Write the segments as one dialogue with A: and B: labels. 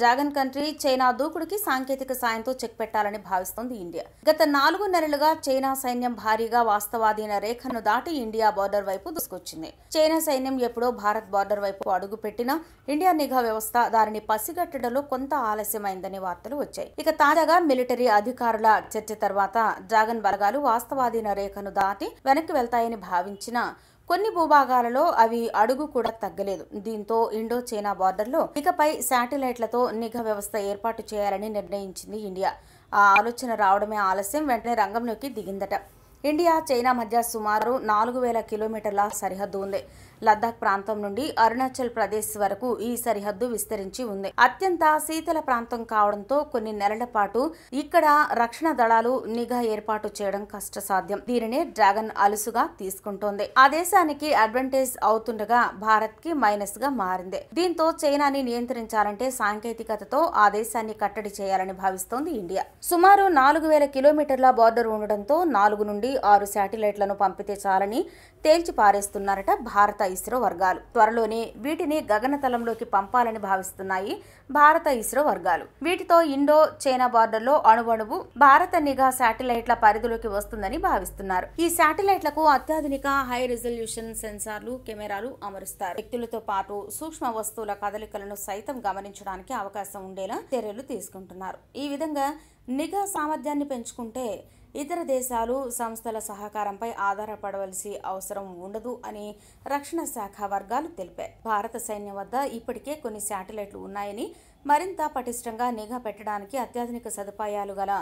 A: dragon country China దూకుడుకి సాంకేతిక సాయంతో check పెట్టాలని భావిస్తోంది ఇండియా గత నాలుగు నెలలుగా చైనా సైన్యం భారీగా వాస్తవాధీన రేఖను దాటి ఇండియా బార్డర్ వైపు దూసుకొచ్చింది చైనా సైన్యం ఎప్పుడో భారత్ బార్డర్ వైపు అడుగు పెట్టినా ఇండియా నిఘా వ్యవస్థ దానిని పసిగట్టడంలో కొంత ఆలస్యమైందని వార్తలు వచ్చాయి ఇక తాజాగా మిలిటరీ అధికారుల చర్చ తర్వాత డ్రాగన్ బలగాలు వాస్తవాధీన రేఖను దాటి వెనక్కి వెళ్తాయని భావించిన కొన్ని భూభాగాలలో అవి అడుగు కూడా తగ్గలేదు దీంతో ఇండో చైనా బార్డర్లో ఇకపై శాటిలైట్లతో నిఘా వ్యవస్థ ఏర్పాటు చేయాలని నిర్ణయించింది ఇండియా ఆ ఆలోచన రావడమే ఆలస్యం వెంటనే రంగంలోకి దిగిందట ఇండియా చైనా మధ్య సుమారు నాలుగు వేల కిలోమీటర్ల సరిహద్దు ఉంది లద్దాఖ్ ప్రాంతం నుండి అరుణాచల్ ప్రదేశ్ వరకు ఈ సరిహద్దు విస్తరించి ఉంది అత్యంత శీతల ప్రాంతం కావడంతో కొన్ని నెలల పాటు ఇక్కడ రక్షణ దళాలు నిఘా ఏర్పాటు చేయడం కష్టసాధ్యం దీనినే డ్రాగన్ అలుసుగా తీసుకుంటోంది ఆ దేశానికి అడ్వాంటేజ్ అవుతుండగా భారత్ కి మైనస్ గా మారింది దీంతో చైనాని నియంత్రించాలంటే సాంకేతికతతో ఆ దేశాన్ని కట్టడి చేయాలని భావిస్తోంది ఇండియా సుమారు నాలుగు వేల కిలోమీటర్ల బార్డర్ ఉండడంతో నాలుగు నుండి ఆరు శాటిలైట్లను పంపితే చాలని తేల్చి పారేస్తున్నారట భారత ఇస్రో వర్గాలు త్వరలోనే వీటిని గగనతలంలోకి పంపాలని భావిస్తున్నాయి భారత ఇస్రో వర్గాలు వీటితో ఇండో చైనా బార్డర్లో అణువణువు భారత నిఘా శాటిలైట్ల పరిధిలోకి వస్తుందని భావిస్తున్నారు ఈ శాటిలైట్లకు అత్యాధునిక హై రిజల్యూషన్ సెన్సార్లు కెమెరాలు అమరుస్తారు వ్యక్తులతో పాటు సూక్ష్మ వస్తువుల కదలికలను సైతం గమనించడానికి అవకాశం ఉండేలా చర్యలు తీసుకుంటున్నారు ఈ విధంగా నిఘా సామర్థ్యాన్ని పెంచుకుంటే ఇతర దేశాలు సంస్థల సహకారంపై ఆధారపడవలసి అవసరం ఉండదు అని రక్షణ శాఖ వర్గాలు తెలిపాయి భారత సైన్యం వద్ద ఇప్పటికే కొన్ని శాటిలైట్లు ఉన్నాయని మరింత పటిష్టంగా నిఘా పెట్టడానికి అత్యాధునిక సదుపాయాలు గల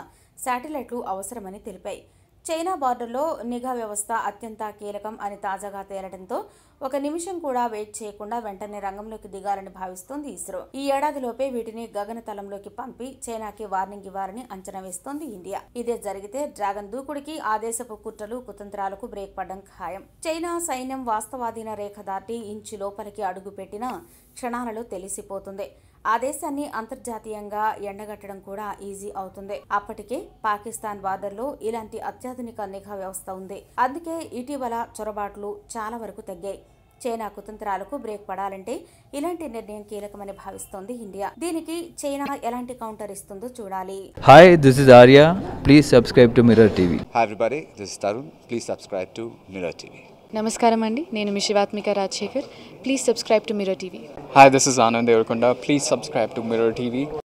A: శాటిలైట్లు అవసరమని తెలిపాయి చైనా బార్డర్లో నిఘా వ్యవస్థ అత్యంత కీలకం అని తాజాగా తేలడంతో ఒక నిమిషం కూడా వెయిట్ చేయకుండా వెంటనే రంగంలోకి దిగాలని భావిస్తోంది ఇస్రో ఈ ఏడాదిలోపే వీటిని గగనతలంలోకి పంపి చైనాకి వార్నింగ్ ఇవ్వాలని అంచనా వేస్తోంది ఇండియా ఇదే జరిగితే డ్రాగన్ దూకుడికి ఆదేశపు కుట్రలు కుతంత్రాలకు బ్రేక్ పడడం ఖాయం చైనా సైన్యం వాస్తవాధీన రేఖ దాటి ఇంచు లోపలికి అడుగుపెట్టిన క్షణాలలో తెలిసిపోతుంది ఆ దేశాన్ని అంతర్జాతీయంగా ఎండగట్టడం కూడా ఈజీ అవుతుంది అప్పటికే పాకిస్తాన్ వాదర్లో ఇలాంటి అత్యాధునిక నిఘా వ్యవస్థ ఉంది అందుకే ఇటీవల చొరబాట్లు చాలా వరకు తగ్గాయి చైనా కుతంత్రాలకు బ్రేక్ పడాలంటే ఇలాంటి నిర్ణయం కీలకమని భావిస్తోంది ఇండియా దీనికి చైనా ఎలాంటి కౌంటర్ ఇస్తుందో చూడాలి hi this is Arya please subscribe to Mirror TV hi everybody this is Tarun please subscribe to Mirror TV నమస్కారం అండి నేను మిషివాత్మిక Rajasekhar please subscribe to Mirror TV hi this is Anand Devarakonda please subscribe to Mirror TV